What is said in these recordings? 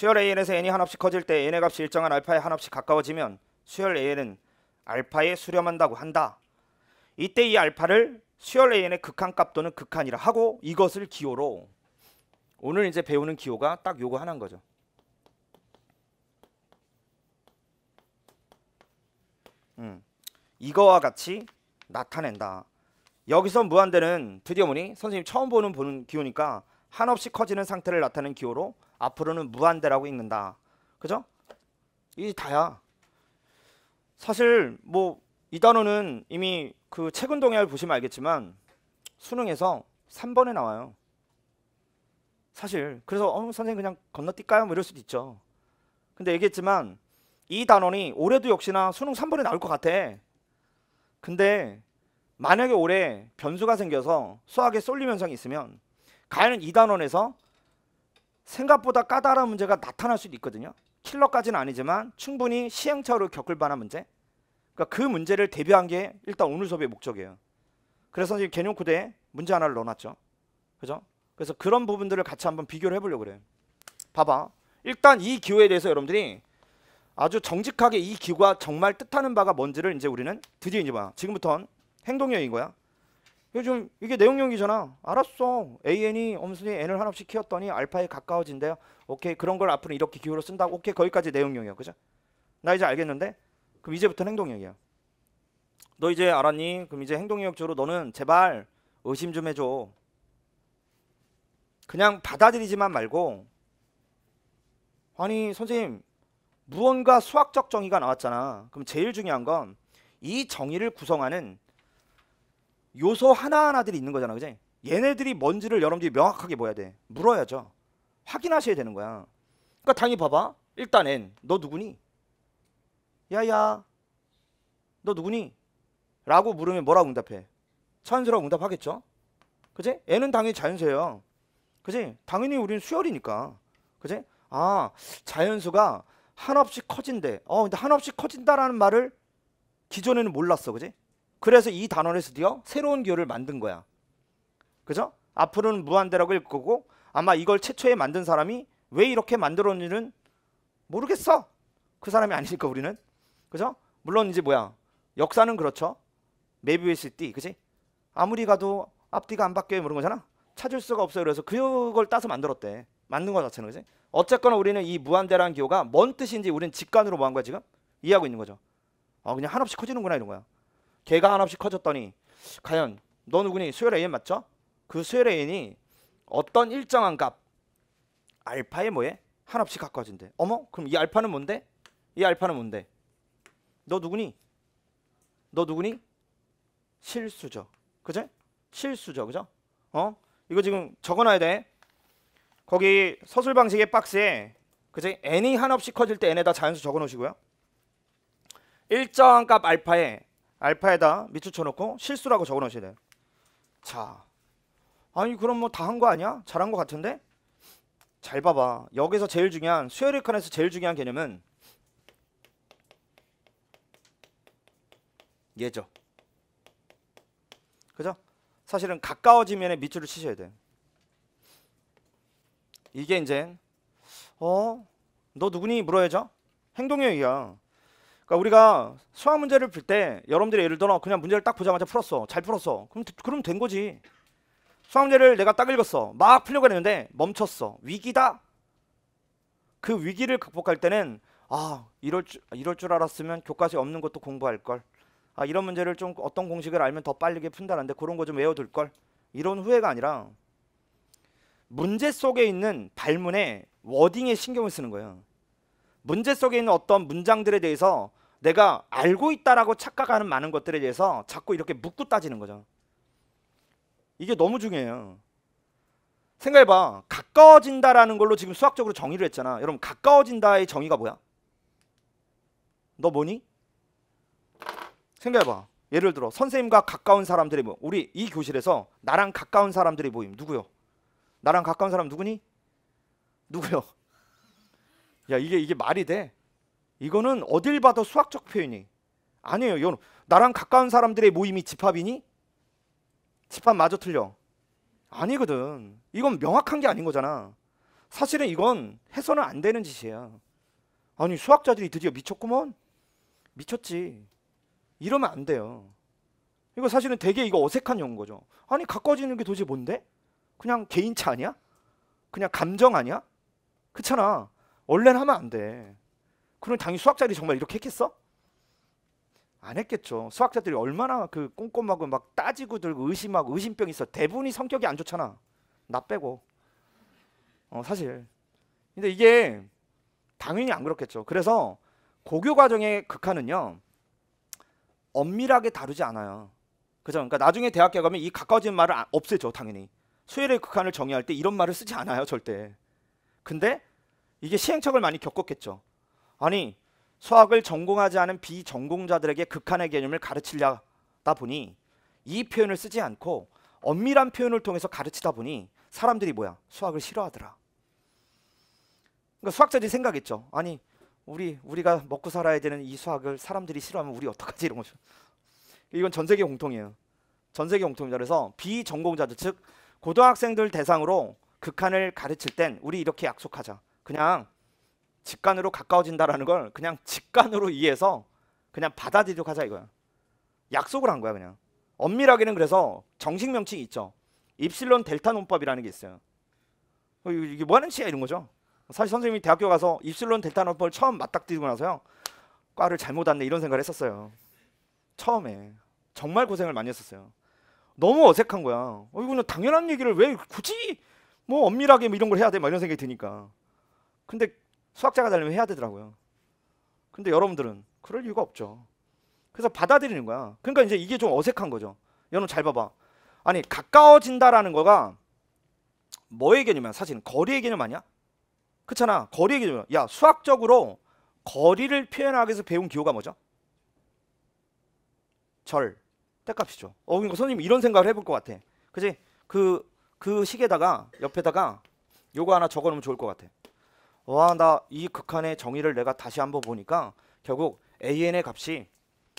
수열 AN에서 N이 한없이 커질 때 N의 값이 일정한 알파에 한없이 가까워지면 수열 AN은 알파에 수렴한다고 한다. 이때 이 알파를 수열 AN의 극한값 또는 극한이라 하고 이것을 기호로 오늘 이제 배우는 기호가 딱 요거 하나인 거죠. 음, 이거와 같이 나타낸다. 여기서 무한대는 드디어 보니 선생님 처음 보는 보는 기호니까 한없이 커지는 상태를 나타낸 기호로 앞으로는 무한대라고 읽는다. 그죠? 이 다야. 사실 뭐 이 단어는 이미 그 최근 동향을 보시면 알겠지만 수능에서 3번에 나와요. 사실 그래서 어 선생님 그냥 건너뛸까요? 뭐 이럴 수도 있죠. 근데 얘기했지만 이 단원이 올해도 역시나 수능 3번에 나올 것 같아. 근데 만약에 올해 변수가 생겨서 수학에 쏠림 현상이 있으면 가인은 2 단원에서 생각보다 까다로운 문제가 나타날 수도 있거든요. 킬러까지는 아니지만 충분히 시행착오를 겪을 만한 문제. 그러니까 그 문제를 대비한 게 일단 오늘 수업의 목적이에요. 그래서 지금 개념 코드에 문제 하나를 넣어놨죠. 그죠? 그래서 그런 부분들을 같이 한번 비교를 해보려고 그래요. 봐봐. 일단 이 기호에 대해서 여러분들이 아주 정직하게 이 기호가 정말 뜻하는 바가 뭔지를 이제 우리는 드디어 이제 봐. 지금부터는 행동형인 거야. 요즘 이게 내용용이잖아. 알았어. AN이 엄순이 N을 한없이 키웠더니 알파에 가까워진대요. 오케이. 그런 걸 앞으로 이렇게 기호로 쓴다. 오케이. 거기까지 내용용이야. 그죠? 나 이제 알겠는데? 그럼 이제부터는 행동용이야너 이제 알았니? 그럼 이제 행동용역으로 너는 제발 의심 좀 해줘. 그냥 받아들이지만 말고 아니 선생님 무언가 수학적 정의가 나왔잖아. 그럼 제일 중요한 건 이 정의를 구성하는 요소 하나하나들이 있는 거잖아. 그지? 얘네들이 뭔지를 여러분들이 명확하게 뭐야 돼? 물어야죠. 확인하셔야 되는 거야. 그러니까 당연히 봐봐. 일단 N, 너 누구니? 야야, 너 누구니? 라고 물으면 뭐라고 응답해? 자연스러워 응답하겠죠? 그지? 애는 당연히 자연수예요. 그지? 당연히 우리는 수열이니까. 그지? 아, 자연수가 한없이 커진대. 어, 근데 한없이 커진다라는 말을 기존에는 몰랐어. 그지? 그래서 이 단원에서 드디어 새로운 기호를 만든 거야. 그죠? 앞으로는 무한대라고 읽 거고 아마 이걸 최초에 만든 사람이 왜 이렇게 만들었는지는 모르겠어. 그 사람이 아니니까 우리는. 그죠? 물론 이제 뭐야. 역사는 그렇죠. 메비웨스티 그지? 아무리 가도 앞뒤가 안 바뀌어요. 그런 거잖아. 찾을 수가 없어요. 그래서 그걸 따서 만들었대. 만든 거 자체는 그지? 어쨌거나 우리는 이 무한대라는 기호가 뭔 뜻인지 우리는 직관으로 뭐한 거야 지금? 이해하고 있는 거죠. 아 그냥 한없이 커지는구나 이런 거야. 개가 한없이 커졌더니 과연 너 누구니? 수열 AN 맞죠? 그 수열 AN이 어떤 일정한 값 알파에 뭐해 한없이 가까워진대. 어머? 그럼 이 알파는 뭔데? 이 알파는 뭔데? 너 누구니? 너 누구니? 실수죠. 그제? 실수죠. 그죠? 어? 이거 지금 적어놔야 돼. 거기 서술 방식의 박스에 그제 n이 한없이 커질 때 n에다 자연수 적어놓으시고요. 일정한 값 알파에 알파에다 밑줄 쳐놓고 실수라고 적어놓으셔야 돼요. 자, 아니 그럼 뭐 다 한 거 아니야? 잘한 거 같은데? 잘 봐봐. 여기서 제일 중요한 수열의칸에서 제일 중요한 개념은 얘죠. 그죠? 사실은 가까워지면 밑줄을 치셔야 돼. 이게 이제 어? 너 누구니? 물어야죠. 행동력이야 그러니까 우리가 수학 문제를 풀 때 여러분들이 예를 들어 그냥 문제를 딱 보자마자 풀었어. 잘 풀었어. 그럼 그럼 된 거지. 수학 문제를 내가 딱 읽었어. 막 풀려고 했는데 멈췄어. 위기다. 그 위기를 극복할 때는 아 이럴 줄, 이럴 줄 알았으면 교과서에 없는 것도 공부할 걸. 아 이런 문제를 좀 어떤 공식을 알면 더 빠르게 푼다는데 그런 거 좀 외워둘 걸. 이런 후회가 아니라 문제 속에 있는 발문에 워딩에 신경을 쓰는 거예요. 문제 속에 있는 어떤 문장들에 대해서 내가 알고 있다라고 착각하는 많은 것들에 대해서 자꾸 이렇게 묻고 따지는 거죠. 이게 너무 중요해요. 생각해봐. 가까워진다라는 걸로 지금 수학적으로 정의를 했잖아. 여러분, 가까워진다의 정의가 뭐야? 너 뭐니? 생각해봐. 예를 들어 선생님과 가까운 사람들이 뭐 우리 이 교실에서 나랑 가까운 사람들이 모임 누구요? 나랑 가까운 사람 누구니? 누구요? 야 이게 이게 말이 돼? 이거는 어딜 봐도 수학적 표현이 아니에요. 이건 나랑 가까운 사람들의 모임이 집합이니? 집합 마저 틀려. 아니거든. 이건 명확한 게 아닌 거잖아. 사실은 이건 해서는 안 되는 짓이야. 아니 수학자들이 드디어 미쳤구먼. 미쳤지. 이러면 안 돼요. 이거 사실은 되게 이거 어색한 연거죠. 아니 가까워지는 게 도대체 뭔데? 그냥 개인차 아니야? 그냥 감정 아니야? 그렇잖아. 원래는 하면 안 돼. 그럼 당연히 수학자들이 정말 이렇게 했겠어? 안 했겠죠. 수학자들이 얼마나 그 꼼꼼하고 막 따지고 들고 의심하고 의심병 있어. 대부분이 성격이 안 좋잖아. 나 빼고. 어, 사실. 근데 이게 당연히 안 그렇겠죠. 그래서 고교 과정의 극한은요. 엄밀하게 다루지 않아요. 그죠? 그러니까 나중에 대학교 가면 이 가까워진 말을 없애죠, 당연히. 수열의 극한을 정의할 때 이런 말을 쓰지 않아요, 절대. 근데 이게 시행착오를 많이 겪었겠죠. 아니 수학을 전공하지 않은 비전공자들에게 극한의 개념을 가르치려다 보니 이 표현을 쓰지 않고 엄밀한 표현을 통해서 가르치다 보니 사람들이 뭐야 수학을 싫어하더라. 그러니까 수학자들이 생각했죠. 아니 우리 우리가 먹고 살아야 되는 이 수학을 사람들이 싫어하면 우리 어떡하지 이런 거죠. 이건 전 세계 공통이에요. 전 세계 공통이다. 그래서 비전공자들 즉 고등학생들 대상으로 극한을 가르칠 땐 우리 이렇게 약속하자. 그냥 직관으로 가까워진다라는 걸 그냥 직관으로 이해해서 그냥 받아들이도록 하자 이거야. 약속을 한 거야 그냥. 엄밀하게는 그래서 정식 명칭이 있죠. 입실론 델타 논법이라는 게 있어요. 어, 이게 뭐 하는 치야 이런 거죠. 사실 선생님이 대학교 가서 입실론 델타 논법을 처음 맞닥뜨리고 나서요. 과를 잘못 왔네 이런 생각을 했었어요. 처음에 정말 고생을 많이 했었어요. 너무 어색한 거야. 어, 이거는 당연한 얘기를 왜 굳이 뭐 엄밀하게 뭐 이런 걸 해야 돼? 막 이런 생각이 드니까. 근데 수학자가 되려면 해야 되더라고요. 근데 여러분들은 그럴 이유가 없죠. 그래서 받아들이는 거야. 그러니까 이제 이게 좀 어색한 거죠. 여러분 잘 봐봐. 아니 가까워진다라는 거가 뭐의 개념이야? 사실 거리의 개념 아니야? 그렇잖아. 거리의 개념이야. 야 수학적으로 거리를 표현하기 위해서 배운 기호가 뭐죠? 절, 때값이죠. 어, 그러니까 선생님 이런 생각을 해볼 것 같아. 그지? 그, 그 식에다가, 옆에다가 요거 하나 적어놓으면 좋을 것 같아. 와나이 어, 극한의 정의를 내가 다시 한번 보니까 결국 an의 값이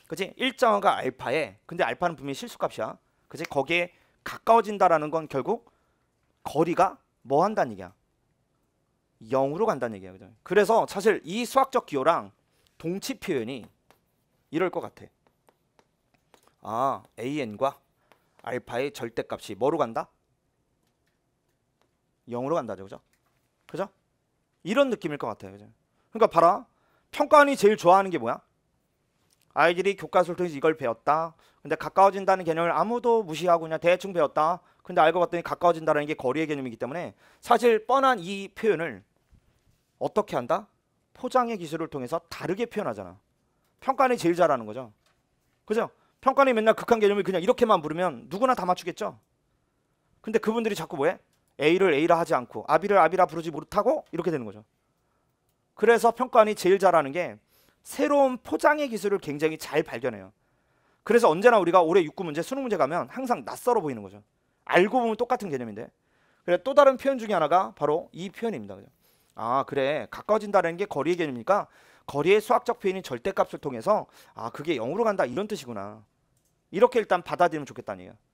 그지 일정화가 그 알파에 근데 알파는 분명히 실수값이야 그지 거기에 가까워진다라는 건 결국 거리가 뭐 한다는 얘기야 0으로 간다는 얘기야 그죠 그래서 사실 이 수학적 기호랑 동치 표현이 이럴 것 같아 아 an과 알파의 절대값이 뭐로 간다 0으로 간다죠 그죠 그죠 이런 느낌일 것 같아요. 그죠? 그러니까 봐라. 평가원이 제일 좋아하는 게 뭐야? 아이들이 교과서를 통해서 이걸 배웠다. 근데 가까워진다는 개념을 아무도 무시하고 그냥 대충 배웠다. 근데 알고 봤더니 가까워진다는 게 거리의 개념이기 때문에 사실 뻔한 이 표현을 어떻게 한다? 포장의 기술을 통해서 다르게 표현하잖아. 평가원이 제일 잘하는 거죠. 그죠? 평가원이 맨날 극한 개념을 그냥 이렇게만 부르면 누구나 다 맞추겠죠. 근데 그분들이 자꾸 뭐해? A를 A라 하지 않고 아비를 아비라 부르지 못하고 이렇게 되는 거죠. 그래서 평가원이 제일 잘하는 게 새로운 포장의 기술을 굉장히 잘 발견해요. 그래서 언제나 우리가 올해 6구 문제, 수능 문제 가면 항상 낯설어 보이는 거죠. 알고 보면 똑같은 개념인데. 그래 또 다른 표현 중에 하나가 바로 이 표현입니다. 그죠? 아 그래 가까워진다는 게 거리의 개념이니까 거리의 수학적 표현인 절대값을 통해서 아 그게 0으로 간다 이런 뜻이구나. 이렇게 일단 받아들이면 좋겠다는 얘기예요.